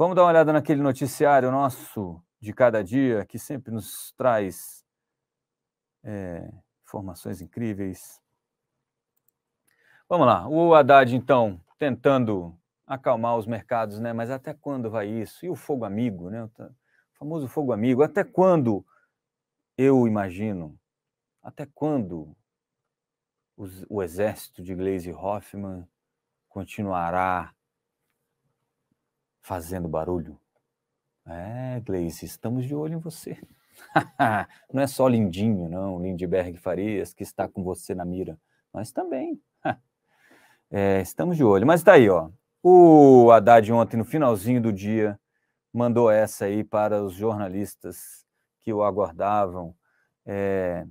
Vamos dar uma olhada naquele noticiário nosso de cada dia, que sempre nos traz é, informações incríveis. Vamos lá, o Haddad, então, tentando acalmar os mercados, né? Mas até quando vai isso? E o fogo amigo, né? O famoso fogo amigo. Até quando? Eu imagino. Até quando os, o exército de Glaze Hoffman continuará fazendo barulho. É, Gleice, estamos de olho em você. não é só Lindinho, não, Lindberg Farias, que está com você na mira. Nós também. é, estamos de olho. Mas está aí, ó. O Haddad ontem, no finalzinho do dia, mandou essa aí para os jornalistas que o aguardavam, é,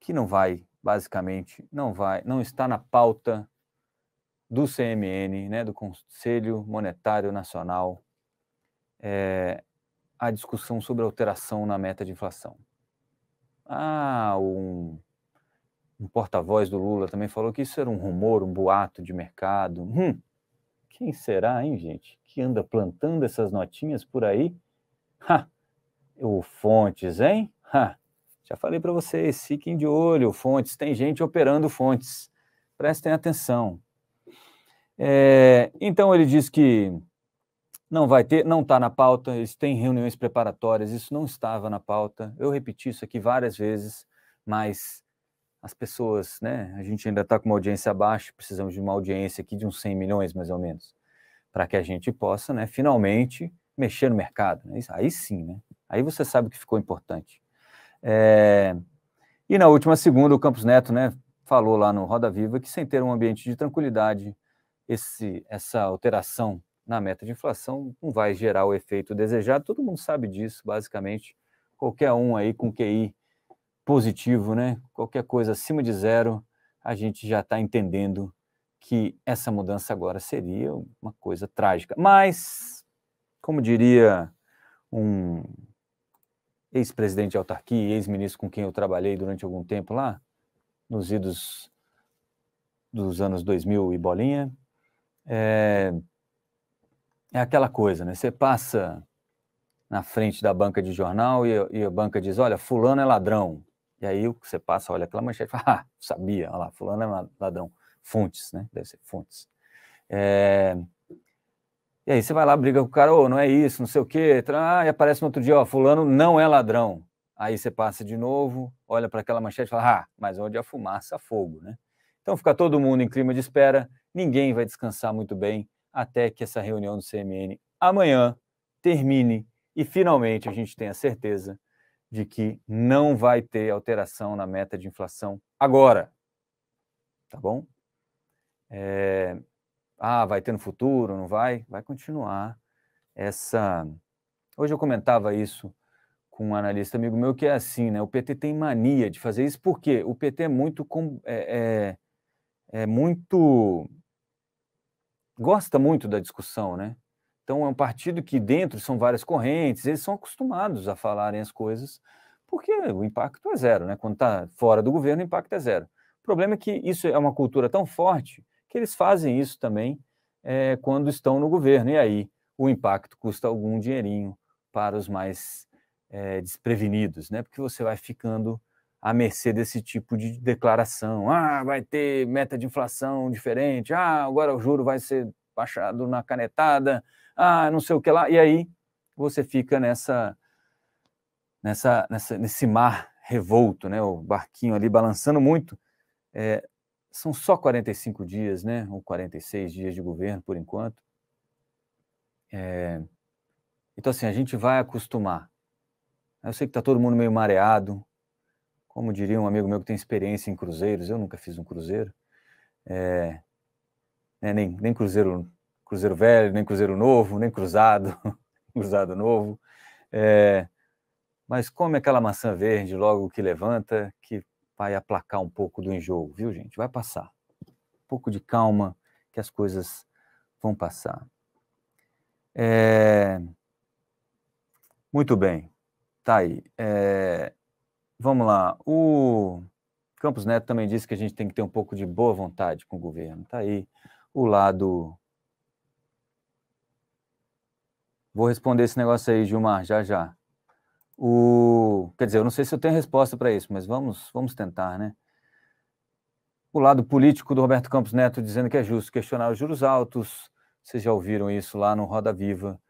que não vai, basicamente, não vai, não está na pauta do CMN, né, do Conselho Monetário Nacional, é, a discussão sobre alteração na meta de inflação. Ah, um, um porta-voz do Lula também falou que isso era um rumor, um boato de mercado. Hum, quem será, hein, gente, que anda plantando essas notinhas por aí? Ha, o Fontes, hein? Ha, já falei para vocês, fiquem de olho, Fontes, tem gente operando Fontes. Prestem atenção, é, então ele diz que não vai ter, não está na pauta, eles têm reuniões preparatórias, isso não estava na pauta. Eu repeti isso aqui várias vezes, mas as pessoas, né? A gente ainda está com uma audiência baixa, precisamos de uma audiência aqui de uns 100 milhões, mais ou menos, para que a gente possa, né, finalmente mexer no mercado. Né? Aí sim, né? Aí você sabe o que ficou importante. É... E na última segunda, o Campos Neto, né, falou lá no Roda Viva que sem ter um ambiente de tranquilidade, esse, essa alteração na meta de inflação não vai gerar o efeito desejado. Todo mundo sabe disso, basicamente. Qualquer um aí com QI positivo, né? Qualquer coisa acima de zero, a gente já está entendendo que essa mudança agora seria uma coisa trágica. Mas, como diria um ex-presidente de autarquia, ex-ministro com quem eu trabalhei durante algum tempo lá, nos idos dos anos 2000 e bolinha, é, é aquela coisa, né? Você passa na frente da banca de jornal e, e, a banca diz: Olha, Fulano é ladrão. E aí você passa, olha aquela manchete fala: Ah, sabia, olha lá, Fulano é ladrão. Fontes, né? Deve ser fontes. É... E aí você vai lá, briga com o cara: Ô, oh, não é isso, não sei o quê. Ah, e aparece no outro dia: Ó, Fulano não é ladrão. Aí você passa de novo, olha para aquela manchete e fala: Ah, mas onde há fumaça, fogo, né? Então fica todo mundo em clima de espera, ninguém vai descansar muito bem até que essa reunião do CMN amanhã termine e finalmente a gente tenha certeza de que não vai ter alteração na meta de inflação agora. Tá bom? É... Ah, vai ter no futuro, não vai? Vai continuar essa. Hoje eu comentava isso com um analista amigo meu que é assim, né? O PT tem mania de fazer isso porque o PT é muito. Com... É, é, é muito gosta muito da discussão, né? Então é um partido que dentro são várias correntes, eles são acostumados a falarem as coisas, porque o impacto é zero, né? Quando está fora do governo, o impacto é zero. O problema é que isso é uma cultura tão forte que eles fazem isso também é, quando estão no governo. E aí o impacto custa algum dinheirinho para os mais é, desprevenidos, né? Porque você vai ficando à mercê desse tipo de declaração. Ah, vai ter meta de inflação diferente. Ah, agora o juro vai ser baixado na canetada. Ah, não sei o que lá. E aí você fica nessa, nessa, nessa nesse mar revolto, né? O barquinho ali balançando muito. É, são só 45 dias, né? Ou 46 dias de governo por enquanto. É, então, assim, a gente vai acostumar. Eu sei que está todo mundo meio mareado, como diria um amigo meu que tem experiência em cruzeiros, eu nunca fiz um cruzeiro, é, né, nem, nem cruzeiro, cruzeiro velho, nem cruzeiro novo, nem cruzado, cruzado novo, é, mas come aquela maçã verde logo que levanta, que vai aplacar um pouco do enjoo, viu, gente? Vai passar. Um pouco de calma, que as coisas vão passar. É... Muito bem, tá aí. É... Vamos lá. O Campos Neto também disse que a gente tem que ter um pouco de boa vontade com o governo. Está aí o lado. Vou responder esse negócio aí, Gilmar, já já. O... Quer dizer, eu não sei se eu tenho resposta para isso, mas vamos, vamos tentar, né? O lado político do Roberto Campos Neto dizendo que é justo questionar os juros altos. Vocês já ouviram isso lá no Roda Viva.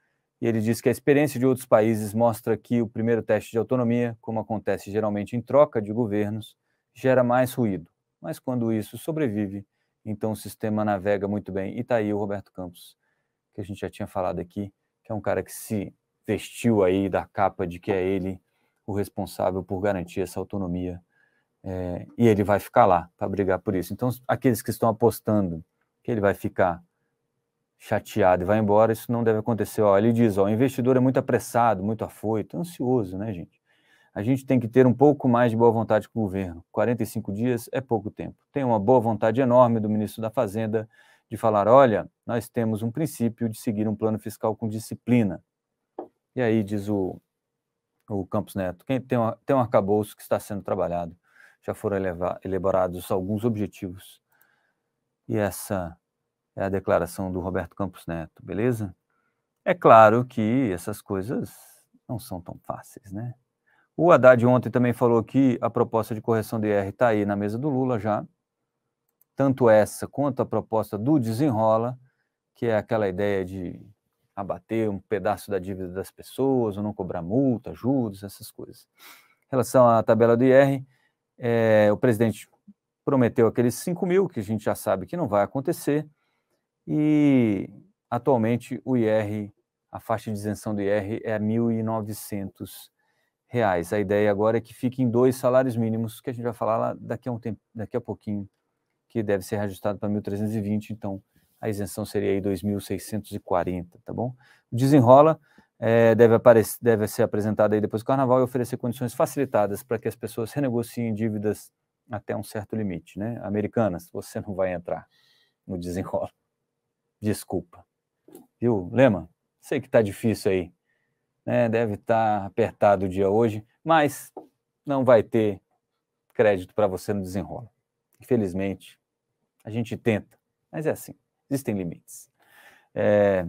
E ele diz que a experiência de outros países mostra que o primeiro teste de autonomia, como acontece geralmente em troca de governos, gera mais ruído. Mas quando isso sobrevive, então o sistema navega muito bem. E está aí o Roberto Campos, que a gente já tinha falado aqui, que é um cara que se vestiu aí da capa de que é ele o responsável por garantir essa autonomia. É, e ele vai ficar lá para brigar por isso. Então, aqueles que estão apostando que ele vai ficar chateado e vai embora, isso não deve acontecer. Ó, ele diz: ó, o investidor é muito apressado, muito afoito, ansioso, né, gente? A gente tem que ter um pouco mais de boa vontade com o governo. 45 dias é pouco tempo. Tem uma boa vontade enorme do ministro da Fazenda de falar: olha, nós temos um princípio de seguir um plano fiscal com disciplina. E aí diz o, o Campos Neto: quem tem, uma, tem um arcabouço que está sendo trabalhado, já foram elevar, elaborados alguns objetivos. E essa é a declaração do Roberto Campos Neto, beleza? É claro que essas coisas não são tão fáceis, né? O Haddad ontem também falou que a proposta de correção de IR está aí na mesa do Lula já. Tanto essa quanto a proposta do desenrola, que é aquela ideia de abater um pedaço da dívida das pessoas, ou não cobrar multa, juros, essas coisas. Em relação à tabela do IR, é, o presidente prometeu aqueles 5 mil, que a gente já sabe que não vai acontecer. E atualmente o IR, a faixa de isenção do IR é R$ 1.900. Reais. A ideia agora é que fiquem dois salários mínimos, que a gente vai falar lá daqui a um tempo, daqui a pouquinho, que deve ser reajustado para 1.320, então a isenção seria aí 2.640, tá bom? desenrola é, deve, aparecer, deve ser apresentado aí depois do carnaval e oferecer condições facilitadas para que as pessoas renegociem dívidas até um certo limite, né? Americanas, você não vai entrar no desenrola desculpa. Viu, Lema? Sei que está difícil aí. Né? Deve estar tá apertado o dia hoje, mas não vai ter crédito para você no desenrola. Infelizmente, a gente tenta, mas é assim, existem limites. É...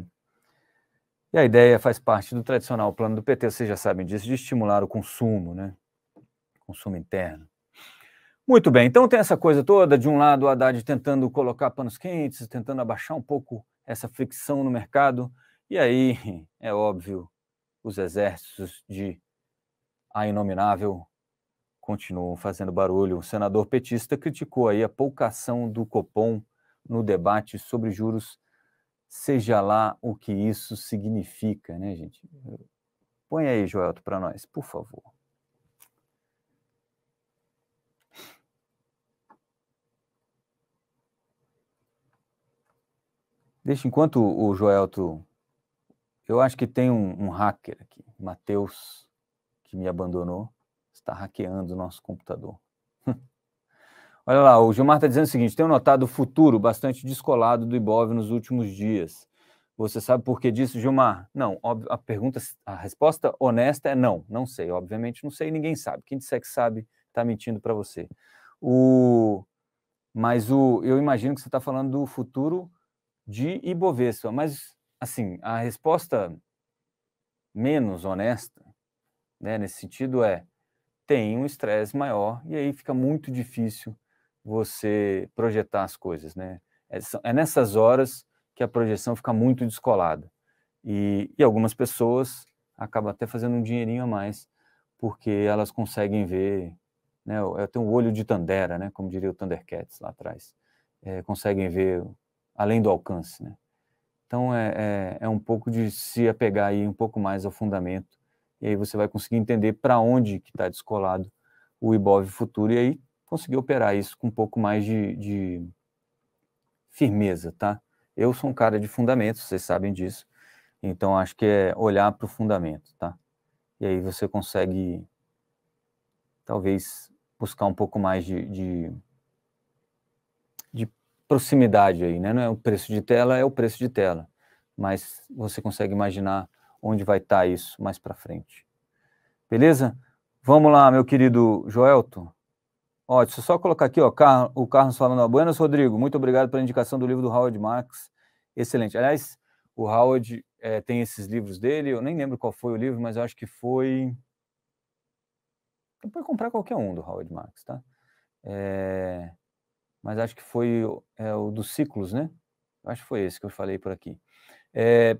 E a ideia faz parte do tradicional plano do PT, vocês já sabem disso, de estimular o consumo, né? Consumo interno. Muito bem, então tem essa coisa toda, de um lado o Haddad tentando colocar panos quentes, tentando abaixar um pouco essa fricção no mercado, e aí, é óbvio, os exércitos de a inominável continuam fazendo barulho. O senador petista criticou aí a poucação do Copom no debate sobre juros, seja lá o que isso significa, né, gente? Põe aí, Joelto, para nós, por favor. Deixa, enquanto o tu Eu acho que tem um, um hacker aqui, Matheus, que me abandonou, está hackeando o nosso computador. Olha lá, o Gilmar está dizendo o seguinte: tenho notado o futuro bastante descolado do Ibov nos últimos dias. Você sabe por que disso, Gilmar? Não, a pergunta, a resposta honesta é não, não sei. Obviamente não sei, ninguém sabe. Quem disser que sabe está mentindo para você. O, mas o, eu imagino que você está falando do futuro de Ibovespa. Mas, assim, a resposta menos honesta, né, nesse sentido, é tem um estresse maior e aí fica muito difícil você projetar as coisas, né? É, é nessas horas que a projeção fica muito descolada. E, e algumas pessoas acabam até fazendo um dinheirinho a mais, porque elas conseguem ver, né? Eu tenho um olho de Tandera, né? Como diria o Thundercats lá atrás. É, conseguem ver além do alcance, né? Então é, é, é, um pouco de se apegar aí um pouco mais ao fundamento e aí você vai conseguir entender para onde que está descolado o IBOV futuro e aí conseguir operar isso com um pouco mais de, de firmeza, tá? Eu sou um cara de fundamentos, vocês sabem disso, então acho que é olhar para o fundamento, tá? E aí você consegue talvez buscar um pouco mais de, de proximidade aí, né? Não é o preço de tela, é o preço de tela, mas você consegue imaginar onde vai estar tá isso mais para frente. Beleza? Vamos lá, meu querido Joelto. Ó, deixa eu só colocar aqui, ó, o Carlos falando, Buenas, Rodrigo, muito obrigado pela indicação do livro do Howard Marks, excelente. Aliás, o Howard é, tem esses livros dele, eu nem lembro qual foi o livro, mas eu acho que foi... Pode comprar qualquer um do Howard Marks, tá? É mas acho que foi é, o dos ciclos, né? Acho que foi esse que eu falei por aqui. É,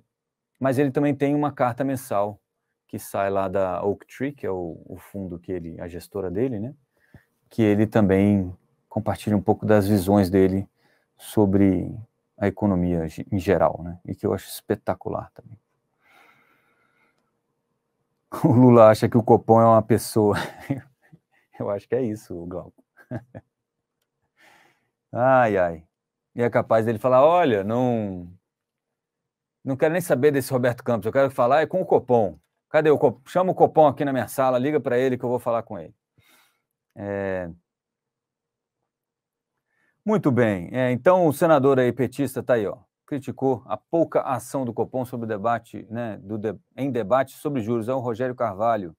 mas ele também tem uma carta mensal que sai lá da Oak Tree, que é o, o fundo que ele, a gestora dele, né? Que ele também compartilha um pouco das visões dele sobre a economia em geral, né? E que eu acho espetacular também. O Lula acha que o Copom é uma pessoa. Eu acho que é isso, Glauco. Ai, ai. E é capaz dele falar: olha, não. Não quero nem saber desse Roberto Campos, eu quero falar é com o Copom. Cadê o Copom? Chama o Copom aqui na minha sala, liga para ele que eu vou falar com ele. É... Muito bem. É, então, o senador aí, petista, está aí, ó, criticou a pouca ação do Copom sobre o debate, né, de... em debate sobre juros. É o Rogério Carvalho,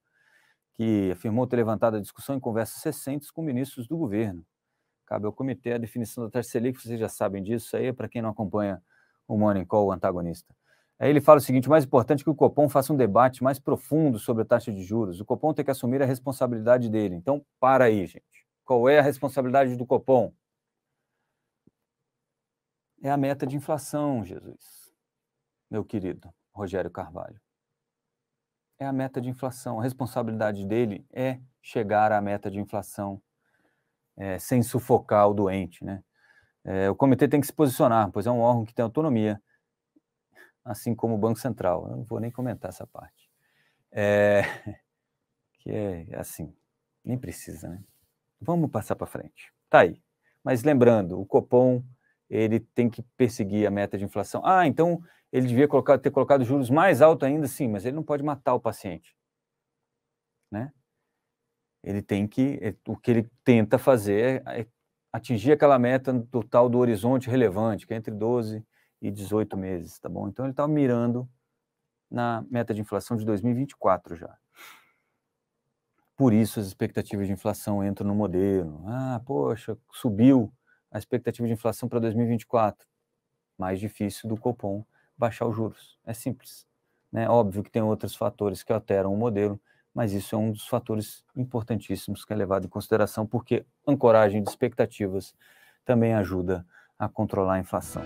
que afirmou ter levantado a discussão em conversas recentes com ministros do governo. Cabe ao comitê a definição da taxa Selic, vocês já sabem disso aí, é para quem não acompanha o Morning Call, o antagonista. Aí ele fala o seguinte: o mais importante é que o Copom faça um debate mais profundo sobre a taxa de juros. O Copom tem que assumir a responsabilidade dele. Então, para aí, gente. Qual é a responsabilidade do Copom? É a meta de inflação, Jesus, meu querido Rogério Carvalho. É a meta de inflação. A responsabilidade dele é chegar à meta de inflação é, sem sufocar o doente. Né? É, o comitê tem que se posicionar, pois é um órgão que tem autonomia, assim como o Banco Central. Eu não vou nem comentar essa parte. É, que é assim, nem precisa, né? Vamos passar para frente. Tá aí. Mas lembrando, o Copom ele tem que perseguir a meta de inflação. Ah, então ele devia colocar, ter colocado juros mais alto ainda, sim, mas ele não pode matar o paciente, né? Ele tem que, é, o que ele tenta fazer é, é atingir aquela meta total do horizonte relevante, que é entre 12 e 18 meses, tá bom? Então ele está mirando na meta de inflação de 2024 já. Por isso as expectativas de inflação entram no modelo. Ah, poxa, subiu a expectativa de inflação para 2024. Mais difícil do Copom baixar os juros. É simples. Né? Óbvio que tem outros fatores que alteram o modelo, mas isso é um dos fatores importantíssimos que é levado em consideração, porque ancoragem de expectativas também ajuda a controlar a inflação.